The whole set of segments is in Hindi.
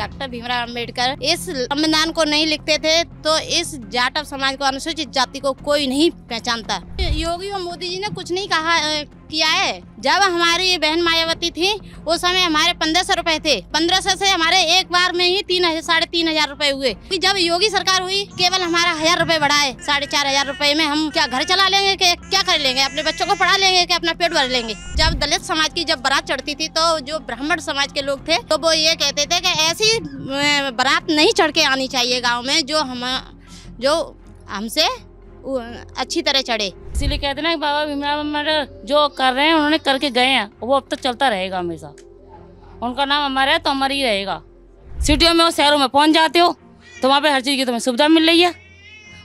डॉक्टर भीमराव अम्बेडकर इस संविधान को नहीं लिखते थे तो इस जाटव समाज को अनुसूचित जाति को कोई नहीं पहचानता योगी और मोदी जी ने कुछ नहीं कहा किया है जब हमारी ये बहन मायावती थी उस समय हमारे पंद्रह सौ रुपए थे पंद्रह सौ से हमारे एक बार में ही तीन साढ़े तीन हजार रूपए हुए जब योगी सरकार हुई केवल हमारा हजार रूपए बढ़ाए साढ़े चार हजार रूपए में हम क्या घर चला लेंगे के क्या कर लेंगे अपने बच्चों को पढ़ा लेंगे के अपना पेट भर लेंगे जब दलित समाज की जब बारात चढ़ती थी तो जो ब्राह्मण समाज के लोग थे तो वो ये कहते थे की ऐसी अं, बारात नहीं चढ़ के आनी चाहिए गाँव में जो हम जो हमसे अं, अच्छी तरह चढ़े इसीलिए कहते ना कि बाबा भीमराव अम्बेडकर जो कर रहे हैं उन्होंने करके गए हैं वो अब तक तो चलता रहेगा हमेशा उनका नाम हमारा है तो हमारा ही रहेगा सिटियों में और शहरों में पहुँच जाते हो तो वहाँ पर हर चीज़ की तुम्हें सुविधा मिल रही है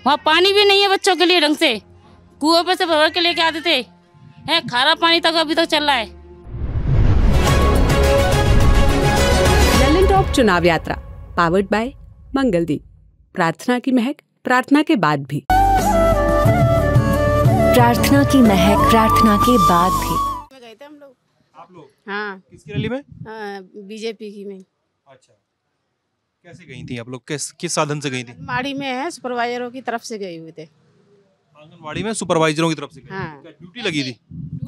वहाँ पानी भी नहीं है बच्चों के लिए ढंग से कुएं पर से भर के लेके आते थे हैं खारा पानी तक अभी तक चल रहा है चुनाव यात्रा पावर्ड बाय मंगलदीप प्रार्थना की महक प्रार्थना के बाद भी प्रार्थना की महक प्रार्थना के बाद भी गए थे हम लोग आप लोग हाँ किसकी रैली में हाँ, बीजेपी की में अच्छा कैसे गई थी आप लोग किस किस साधन से गई थी माड़ी में है सुपरवाइजरों की तरफ से गए हुए थे आंगनबाड़ी में सुपरवाइजरों की तरफ से हाँ। ड्यूटी लगी थी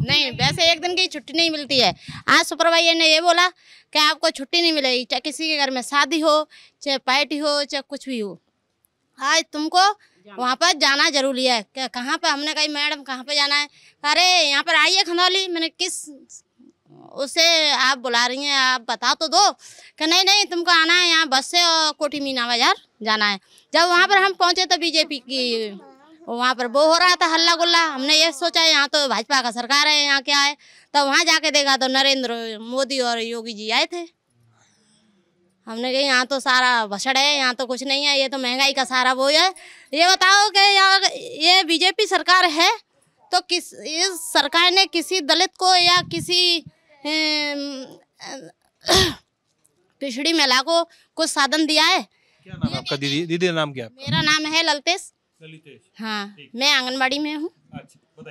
नहीं वैसे एक दिन की छुट्टी नहीं मिलती है आज सुपरवाइजर ने ये बोला कि आपको छुट्टी नहीं मिलेगी चाहे किसी के घर में शादी हो चाहे पार्टी हो चाहे कुछ भी हो आज तुमको वहाँ पर जाना जरूरी है कहाँ पर हमने कही मैडम कहाँ पर जाना है अरे यहाँ पर आइए खनौली मैंने किस उसे आप बुला रही हैं आप बता तो दो कि नहीं नहीं तुमको आना है यहाँ बस से और कोठी मीना बाजार जाना है जब वहाँ पर हम पहुँचे तो बीजेपी की वहाँ पर वो हो रहा था हल्ला गुल्ला हमने ये सोचा यहाँ तो भाजपा का सरकार है यहाँ क्या है तो वहाँ जाके देखा तो नरेंद्र मोदी और योगी जी आए थे हमने कहा यहाँ तो सारा भसड़ है यहाँ तो कुछ नहीं है ये तो महंगाई का सारा वो है ये बताओ कि यार ये बीजेपी सरकार है तो किस इस सरकार ने किसी दलित को या किसी पिछड़ी महिला को कुछ साधन दिया है क्या नाम आपका दीदी दीदी नाम क्या आपका? मेरा नाम है ललितेश ललितेश हाँ मैं आंगनबाड़ी में हूँ अच्छा,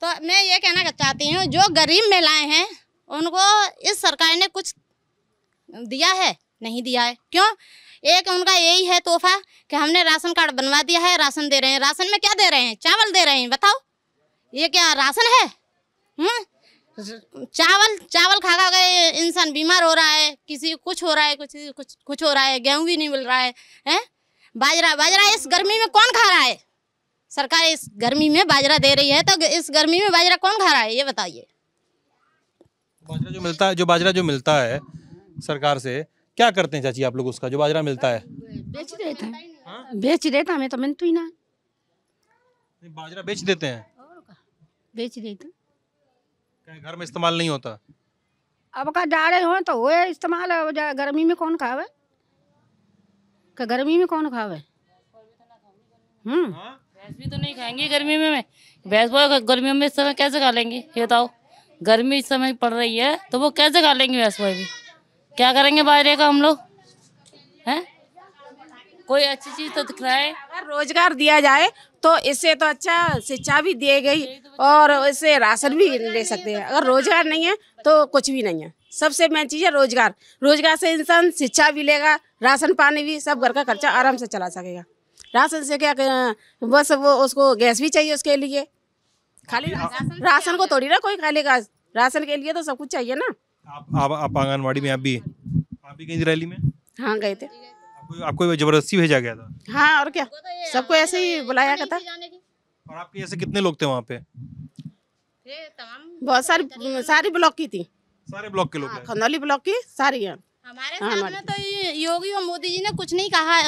तो मैं ये कहना चाहती हूँ जो गरीब महिलाएं हैं उनको इस सरकार ने कुछ दिया है नहीं दिया है क्यों एक उनका यही है तोहफा कि हमने राशन कार्ड बनवा दिया है राशन दे रहे हैं राशन में क्या दे रहे हैं चावल दे रहे हैं बताओ ये क्या राशन है हुँ? हम्म? चावल चावल खा खा गए इंसान बीमार हो रहा है किसी कुछ हो रहा है कुछ कुछ कुछ हो रहा है गेहूं भी नहीं मिल रहा है हैं बाजरा बाजरा इस गर्मी में कौन खा रहा है सरकार इस गर्मी में बाजरा दे रही है तो इस गर्मी में बाजरा कौन खा रहा है ये बताइए बाजरा जो मिलता है जो बाजरा जो मिलता है सरकार से क्या करते हैं चाची आप लोग उसका जो बाजरा मिलता है बेच देते हैं हाँ? बेच देता हमें तो मन तू ही ना बाजरा बेच देते हैं बेच देते घर में इस्तेमाल नहीं होता अब का जा रहे हो तो वो इस्तेमाल गर्मी में कौन खावे का गर्मी में कौन खावे हम्म हाँ? भैंस भी तो नहीं खाएंगे गर्मी में भैंस को गर्मियों में इस समय कैसे खा लेंगे ये बताओ गर्मी इस समय पड़ रही है तो वो कैसे खा लेंगे भैंस भाई भी क्या करेंगे बाजरे का हम लोग हैं कोई अच्छी चीज तो दिख रहा है अगर रोजगार दिया जाए तो इससे तो अच्छा शिक्षा भी दी गई और इससे राशन भी ले सकते हैं अगर रोजगार नहीं है तो कुछ भी नहीं है सबसे मेन चीज़ है रोजगार रोजगार से इंसान शिक्षा भी लेगा राशन पानी भी सब घर का खर्चा आराम से चला सकेगा राशन से क्या बस वो उसको गैस भी चाहिए उसके लिए खाली हाँ। राशन को थोड़ी ना कोई खाली राशन के लिए तो सब कुछ चाहिए ना आप आप, आंगनवाड़ी में आप भी आप भी गई रैली में हाँ गए थे आपको जबरदस्ती भेजा गया था हाँ और क्या सबको ऐसे ही बुलाया गया था और आपके ऐसे कितने लोग थे वहाँ पे बहुत सारी सारी ब्लॉक की थी सारे ब्लॉक के लोग हाँ, खंदौली ब्लॉक की सारी है हमारे हाँ, सामने तो योगी और मोदी जी ने कुछ नहीं कहा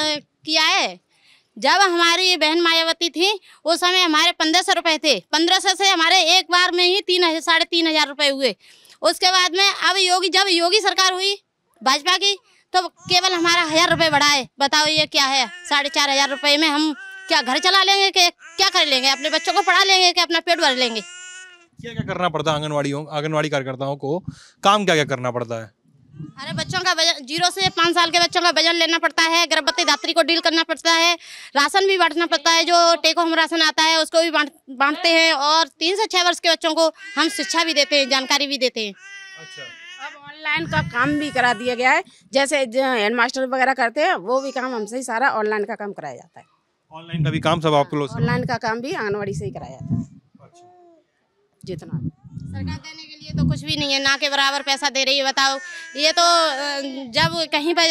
किया है जब हमारी ये बहन मायावती थी उस समय हमारे पंद्रह सौ रुपए थे पंद्रह सौ से हमारे एक बार में ही तीन हजार साढ़े तीन हजार रुपए हुए उसके बाद में अब योगी जब योगी सरकार हुई भाजपा की तो केवल हमारा हजार रुपए बढ़ाए बताओ ये क्या है साढ़े चार हजार रुपये में हम क्या घर चला लेंगे कि क्या कर लेंगे अपने बच्चों को पढ़ा लेंगे कि अपना पेट भर लेंगे क्या क्या करना पड़ता है आंगनवाड़ियों आंगनवाड़ी कार्यकर्ताओं को काम क्या क्या करना पड़ता है अरे बच्चों का वजन जीरो से पाँच साल के बच्चों का वजन लेना पड़ता है गर्भवती धात्री को डील करना पड़ता है राशन भी बांटना पड़ता है जो टेको हम राशन आता है उसको भी बांटते हैं और तीन से छः वर्ष के बच्चों को हम शिक्षा भी देते हैं जानकारी भी देते हैं अच्छा अब ऑनलाइन का काम भी करा दिया गया है जैसे हेड मास्टर वगैरह करते हैं वो भी काम हमसे ही सारा ऑनलाइन का काम कराया जाता है ऑनलाइन का भी काम सब आप ऑनलाइन का काम भी आंगनबाड़ी से ही कराया जाता है अच्छा। जितना सरकार देने के लिए तो कुछ भी नहीं है ना के बराबर पैसा दे रही है बताओ ये तो जब कहीं पर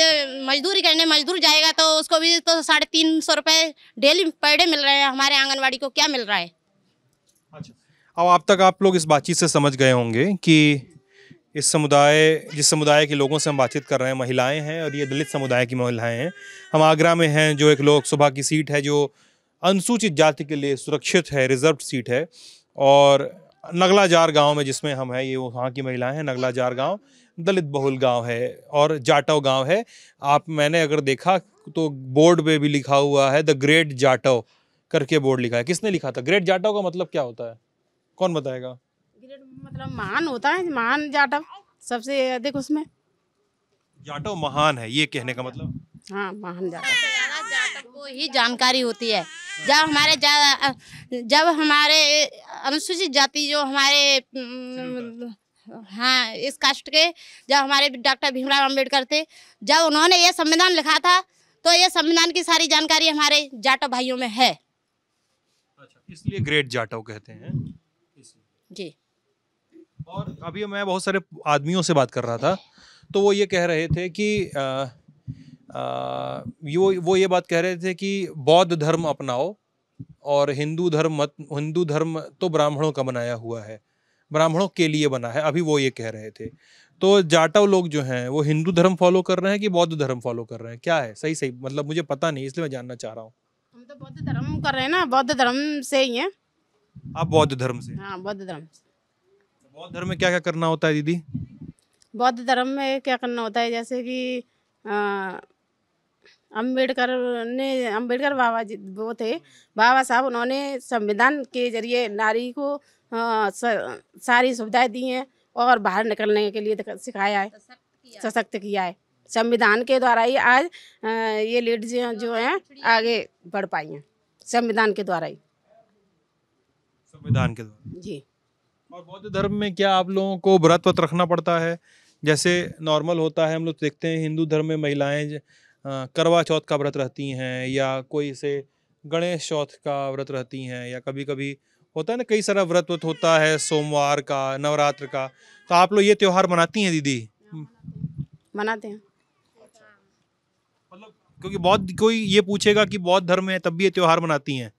मजदूरी करने मजदूर जाएगा तो उसको भी तो साढ़े तीन सौ रुपये डेली पर डे मिल रहे हैं हमारे आंगनबाड़ी को क्या मिल रहा है अच्छा अब आप तक आप लोग इस बातचीत से समझ गए होंगे कि इस समुदाय जिस समुदाय के लोगों से हम बातचीत कर रहे हैं महिलाएं हैं और ये दलित समुदाय की महिलाएं हैं हम आगरा में हैं जो एक लोकसभा की सीट है जो अनुसूचित जाति के लिए सुरक्षित है रिजर्व सीट है और नगला जार गांव में जिसमें हम हैं ये वहाँ की महिलाएं हैं नगला जार गांव दलित बहुल गांव है और जाटव गांव है आप मैंने अगर देखा तो बोर्ड पे भी लिखा हुआ है द ग्रेट जाटव करके बोर्ड लिखा है किसने लिखा था ग्रेट जाटव का मतलब क्या होता है कौन बताएगा ग्रेट मतलब महान होता है महान जाटव सबसे अधिक उसमें जाटव महान है ये कहने का मतलब हाँ महान जाटव हाँ, जाटव को ही जानकारी होती है जब हमारे जब हमारे अनुसूचित जाति जो हमारे हाँ इस कास्ट के जब हमारे डॉक्टर भीमराव अम्बेडकर थे जब उन्होंने ये संविधान लिखा था तो ये संविधान की सारी जानकारी हमारे जाटो भाइयों में है अच्छा इसलिए ग्रेट जाटो कहते हैं जी और अभी मैं बहुत सारे आदमियों से बात कर रहा था तो वो ये कह रहे थे कि आ, ये वो, वो ये बात कह रहे थे कि बौद्ध धर्म अपनाओ और हिंदू धर्म मत हिंदू धर्म तो ब्राह्मणों का बनाया हुआ है ब्राह्मणों के लिए बना है अभी वो ये कह रहे थे तो जाटव लोग जो हैं वो हिंदू धर्म फॉलो कर रहे हैं कि बौद्ध धर्म फॉलो कर रहे हैं क्या है सही सही मतलब मुझे पता नहीं इसलिए मैं जानना चाह रहा हूँ हम तो बौद्ध धर्म कर रहे हैं ना बौद्ध धर्म से ही है आप बौद्ध धर्म से हाँ बौद्ध धर्म बौद्ध धर्म में क्या क्या करना होता है दीदी बौद्ध धर्म में क्या करना होता है जैसे कि अम्बेडकर ने अम्बेडकर बाबा जी वो थे बाबा साहब उन्होंने संविधान के जरिए नारी को आ, स, सारी सुविधाएं दी हैं और बाहर निकलने के लिए सिखाया है सशक्त किया है संविधान के द्वारा ही आज आ, ये लेडीज जो हैं आगे बढ़ पाई हैं संविधान के द्वारा ही संविधान के द्वारा जी और बौद्ध धर्म में क्या आप लोगों को व्रत व्रत रखना पड़ता है जैसे नॉर्मल होता है हम लोग देखते हैं हिंदू धर्म में महिलाएं करवा चौथ का व्रत रहती हैं या कोई से गणेश चौथ का व्रत रहती हैं या कभी कभी होता है ना कई सारा व्रत व्रत होता है सोमवार का नवरात्र का तो आप लोग ये त्यौहार मनाती हैं दीदी मनाते हैं मतलब क्योंकि बहुत कोई ये पूछेगा कि बौद्ध धर्म है तब भी ये त्यौहार मनाती हैं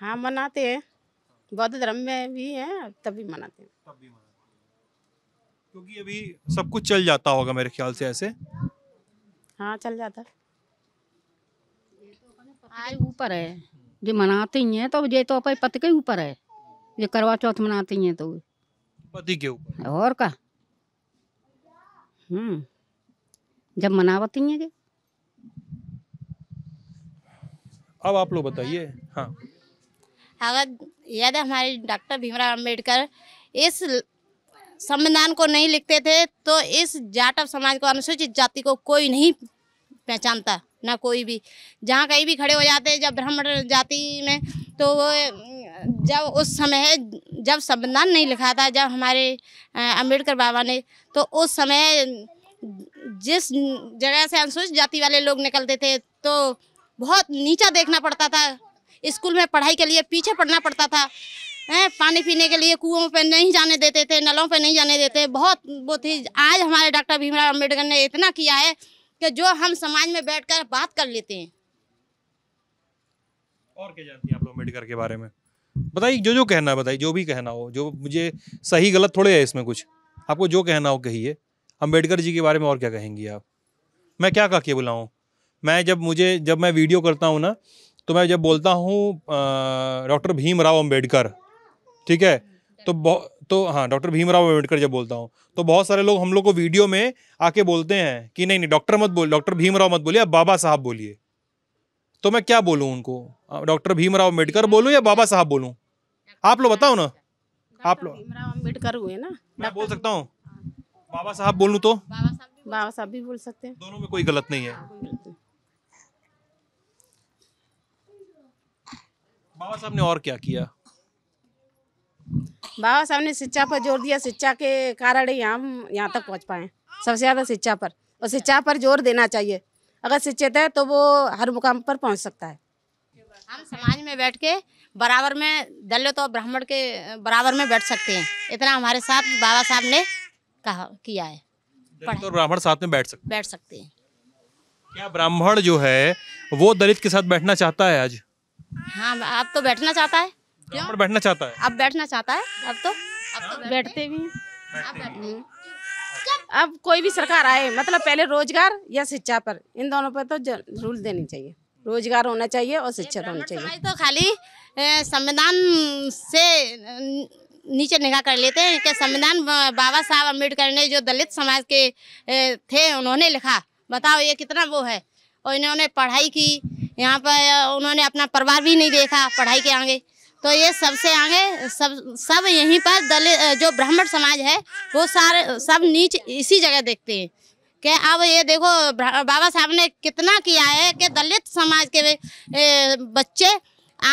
हाँ मनाते हैं बौद्ध धर्म में भी है तब भी मनाते हैं तब भी मनाते हैं क्योंकि अभी सब कुछ चल जाता होगा मेरे ख्याल से ऐसे हाँ चल जाता आए ऊपर है जो मनाते ही है तो ये तो अपने पति के ऊपर है ये करवा चौथ मनाती है तो पति के ऊपर और का हम्म जब मनावती है ये अब आप लोग बताइए हाँ अगर याद है हमारे डॉक्टर भीमराव अम्बेडकर इस संविधान को नहीं लिखते थे तो इस जाटव समाज को अनुसूचित जाति को कोई नहीं पहचानता ना कोई भी जहाँ कहीं भी खड़े हो जाते हैं जब ब्राह्मण जाति में तो वो जब उस समय जब संविधान नहीं लिखा था जब हमारे अम्बेडकर बाबा ने तो उस समय जिस जगह से अनुसूचित जाति वाले लोग निकलते थे तो बहुत नीचा देखना पड़ता था स्कूल में पढ़ाई के लिए पीछे पढ़ना पड़ता था पानी पीने के लिए कुओं पे नहीं जाने देते थे नलों पे नहीं जाने देते बहुत वो थी आज हमारे डॉक्टर भीमराव अम्बेडकर ने इतना किया है कि जो हम समाज में बैठकर बात कर लेते हैं और क्या जानती हैं आप लोग अम्बेडकर के बारे में बताइए जो जो कहना है बताइए जो भी कहना हो जो मुझे सही गलत थोड़े है इसमें कुछ आपको जो कहना हो कहिए अम्बेडकर जी के बारे में और क्या कहेंगी आप मैं क्या कह के बुलाऊँ मैं जब मुझे जब मैं वीडियो करता हूँ ना तो मैं जब बोलता हूँ डॉक्टर भीमराव अम्बेडकर ठीक है तो तो हाँ डॉक्टर भीमराव अम्बेडकर जब बोलता हूँ तो बहुत सारे लोग हम लोग को वीडियो में आके बोलते हैं कि नहीं नहीं डॉक्टर मत बोल डॉक्टर भीमराव मत बोलिए आप बाबा साहब बोलिए तो मैं क्या बोलूँ उनको डॉक्टर भीमराव अम्बेडकर बोलूँ या बाबा साहब बोलूँ आप लोग बताओ ना आप लोग भीमराव अम्बेडकर हुए ना मैं बोल सकता हूँ बाबा साहब बोलूँ तो बाबा साहब भी बोल सकते हैं दोनों में कोई गलत नहीं है बाबा साहब ने और क्या किया बाबा साहब ने शिक्षा पर जोर दिया शिक्षा के कारण ही हम यहाँ तक पहुँच पाए सबसे ज़्यादा शिक्षा पर और शिक्षा पर जोर देना चाहिए अगर शिक्षित है तो वो हर मुकाम पर पहुँच सकता है हम समाज में बैठ के बराबर में दलित और ब्राह्मण के बराबर में बैठ सकते हैं इतना हमारे साथ बाबा साहब ने कहा किया है तो ब्राह्मण साथ में बैठ सकते बैठ सकते हैं क्या ब्राह्मण जो है वो दलित के साथ बैठना चाहता है आज हाँ आप तो बैठना चाहता है क्यों बैठना चाहता है अब बैठना चाहता है अब तो अब तो बैठते भी हैं अब कोई भी सरकार आए मतलब पहले रोजगार या शिक्षा पर इन दोनों पर तो रूल देनी चाहिए रोजगार होना चाहिए और शिक्षा तो होनी चाहिए तो खाली संविधान से नीचे निगाह कर लेते हैं कि संविधान बाबा साहब अम्बेडकर ने जो दलित समाज के थे उन्होंने लिखा बताओ ये कितना वो है और इन्होंने पढ़ाई की यहाँ पर उन्होंने अपना परिवार भी नहीं देखा पढ़ाई के आगे तो ये सबसे आगे सब सब यहीं पर दलित जो ब्राह्मण समाज है वो सारे सब नीच इसी जगह देखते हैं कि अब ये देखो बाबा साहब ने कितना किया है कि दलित समाज के बच्चे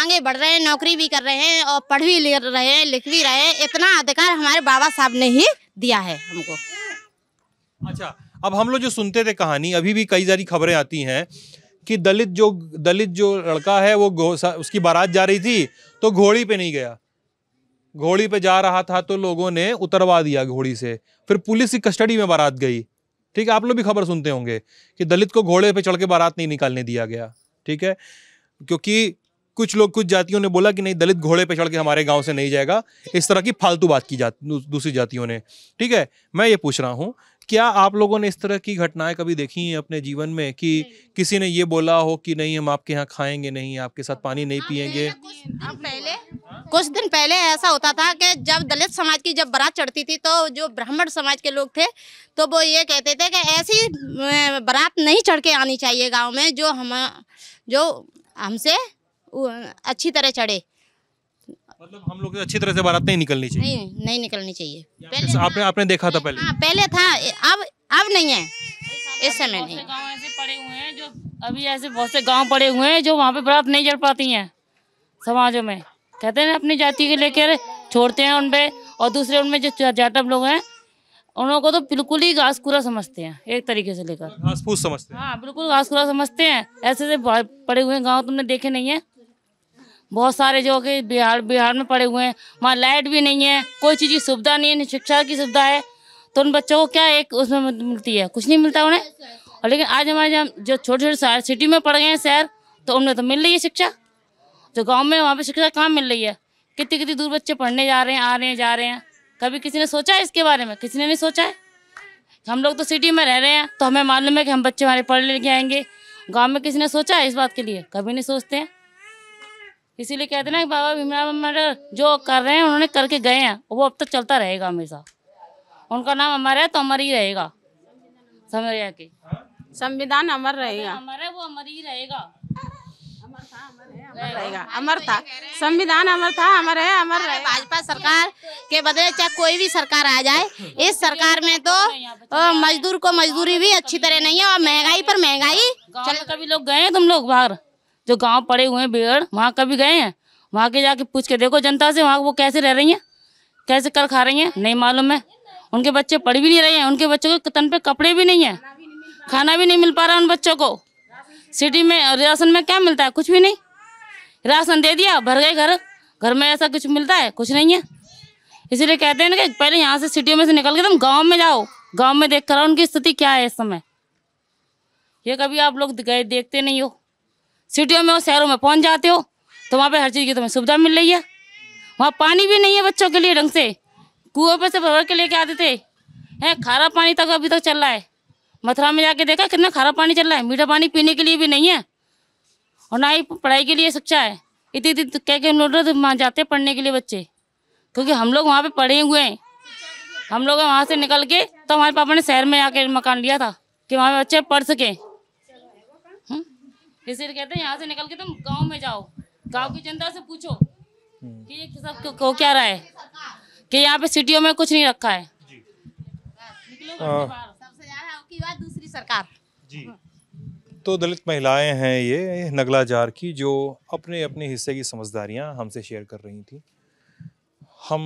आगे बढ़ रहे हैं नौकरी भी कर रहे हैं और पढ़ भी ले रहे हैं लिख भी रहे हैं इतना अधिकार हमारे बाबा साहब ने ही दिया है हमको अच्छा अब हम लोग जो सुनते थे कहानी अभी भी कई सारी खबरें आती हैं कि दलित जो दलित जो लड़का है वो उसकी बारात जा रही थी तो घोड़ी पे नहीं गया घोड़ी पे जा रहा था तो लोगों ने उतरवा दिया घोड़ी से फिर पुलिस की कस्टडी में बारात गई ठीक है आप लोग भी खबर सुनते होंगे कि दलित को घोड़े पे चढ़ के बारात नहीं निकालने दिया गया ठीक है क्योंकि कुछ लोग कुछ जातियों ने बोला कि नहीं दलित घोड़े पे चढ़ के हमारे गांव से नहीं जाएगा इस तरह की फालतू बात की जा दूसरी जातियों ने ठीक है मैं ये पूछ रहा हूँ क्या आप लोगों ने इस तरह की घटनाएं कभी देखी हैं अपने जीवन में कि किसी ने ये बोला हो कि नहीं हम आपके यहाँ खाएंगे नहीं आपके साथ पानी नहीं पियेंगे पहले कुछ दिन पहले ऐसा होता था कि जब दलित समाज की जब बारात चढ़ती थी तो जो ब्राह्मण समाज के लोग थे तो वो ये कहते थे कि ऐसी बरात नहीं चढ़ के आनी चाहिए गाँव में जो हम जो हमसे अच्छी तरह चढ़े मतलब हम लोग अच्छी तरह से बारात नहीं निकलनी चाहिए नहीं नहीं निकलनी चाहिए पहले आपने आपने देखा था पहले हाँ पहले था अब अब नहीं है इस समय नहीं ऐसे पड़े हुए हैं जो अभी ऐसे बहुत से गाँव पड़े हुए हैं जो वहाँ पे बारात नहीं जल पाती हैं समाजों में कहते हैं अपनी जाति के लेकर छोड़ते हैं उनपे और दूसरे उनमें जो जाटव लोग हैं उन लोगों को तो बिल्कुल ही घास कूड़ा समझते हैं एक तरीके से लेकर घास फूस समझते हैं हाँ बिल्कुल घास कूड़ा समझते हैं ऐसे ऐसे पड़े हुए गाँव तुमने तो देखे नहीं है बहुत सारे जो कि बिहार बिहार में पड़े हुए हैं वहाँ लाइट भी नहीं है कोई चीज़ की सुविधा नहीं है शिक्षा की सुविधा है तो उन बच्चों को क्या एक उसमें मिलती है कुछ नहीं मिलता उन्हें और लेकिन आज हमारे जो छोटे छोटे शहर सिटी में पड़ गए हैं शहर तो उन्हें तो मिल रही है शिक्षा जो गाँव में वहाँ पर शिक्षा कहाँ मिल रही है कितनी कितनी दूर बच्चे पढ़ने जा रहे हैं आ रहे हैं जा रहे हैं कभी किसी ने सोचा है इसके बारे में किसी ने नहीं सोचा है हम लोग तो सिटी में रह रहे हैं तो हमें मालूम है कि हम बच्चे हमारे पढ़ लिखे आएंगे गाँव में किसी ने सोचा है इस बात के लिए कभी नहीं सोचते हैं इसीलिए कहते ना बाबा भीमराव अम्बेडकर जो कर रहे हैं उन्होंने करके गए हैं वो अब तक चलता रहेगा हमेशा उनका नाम अमर है तो अमर ही रहेगा समझ कि संविधान अमर रहेगा अमर है वो अमर ही रहेगा अमर था संविधान अमर था अमर है अमर है भाजपा सरकार के बदले चाहे कोई भी सरकार आ जाए इस सरकार में तो मजदूर को मजदूरी भी अच्छी तरह नहीं है और महंगाई पर महंगाई कभी लोग गए तुम लोग बाहर जो गांव पड़े हुए हैं बेड़ वहाँ कभी गए हैं वहाँ के जाके पूछ के देखो जनता से वहाँ वो कैसे रह रही हैं कैसे कर खा रही हैं नहीं मालूम है उनके बच्चे पढ़ भी नहीं रहे हैं उनके बच्चों के तन पे कपड़े भी नहीं हैं खाना भी नहीं मिल पा रहा उन बच्चों को सिटी में राशन में क्या मिलता है कुछ भी नहीं राशन दे दिया भर गए घर घर में ऐसा कुछ मिलता है कुछ नहीं है इसीलिए कहते हैं ना कि पहले यहाँ से सिटियों में से निकल के तुम गाँव में जाओ गाँव में देख कर उनकी स्थिति क्या है इस समय ये कभी आप लोग गए देखते नहीं हो सिटियों में हो शहरों में पहुँच जाते हो तो वहाँ पर हर चीज़ की तुम्हें सुविधा मिल रही है वहाँ पानी भी नहीं है बच्चों के लिए ढंग से कुएं पर से भर के लेके आते थे हैं खारा पानी तक अभी तक चल रहा है मथुरा में जाके देखा कितना खारा पानी चल रहा है मीठा पानी पीने के लिए भी नहीं है और ना ही पढ़ाई के लिए शिक्षा है इतनी इतनी तो कह के हम लोग जाते हैं पढ़ने के लिए बच्चे क्योंकि हम लोग वहाँ पर पढ़े हुए हैं हम लोग वहाँ से निकल के तो हमारे पापा ने शहर में आके मकान लिया था कि वहाँ बच्चे पढ़ सकें इसलिए तो कहते हैं यहाँ से निकल के तुम गाँव में जाओ गाँव की जनता से पूछो कि ये सब को क्या रहा है कि यहाँ पे सिटियों में कुछ नहीं रखा है हाँ। सबसे ज्यादा दूसरी सरकार जी हाँ। तो दलित महिलाएं हैं ये नगला जार की जो अपने अपने हिस्से की समझदारियां हमसे शेयर कर रही थी हम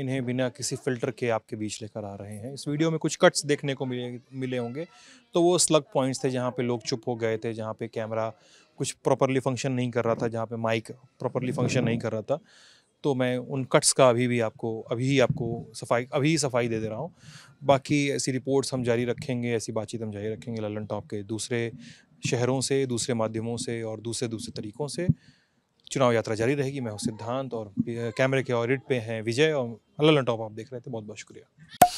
इन्हें बिना किसी फिल्टर के आपके बीच लेकर आ रहे हैं इस वीडियो में कुछ कट्स देखने को मिले मिले होंगे तो वो स्लग पॉइंट्स थे जहाँ पे लोग चुप हो गए थे जहाँ पे कैमरा कुछ प्रॉपरली फंक्शन नहीं कर रहा था जहाँ पे माइक प्रॉपरली फंक्शन नहीं कर रहा था तो मैं उन कट्स का अभी भी आपको अभी ही आपको सफाई अभी ही सफाई दे दे रहा हूँ बाकी ऐसी रिपोर्ट्स हम जारी रखेंगे ऐसी बातचीत हम जारी रखेंगे ललन टॉप के दूसरे शहरों से दूसरे माध्यमों से और दूसरे दूसरे तरीक़ों से चुनाव यात्रा जारी रहेगी मैं हूँ सिद्धांत और कैमरे के ऑडिट पे हैं विजय और अल्लाह टॉप आप देख रहे थे बहुत बहुत शुक्रिया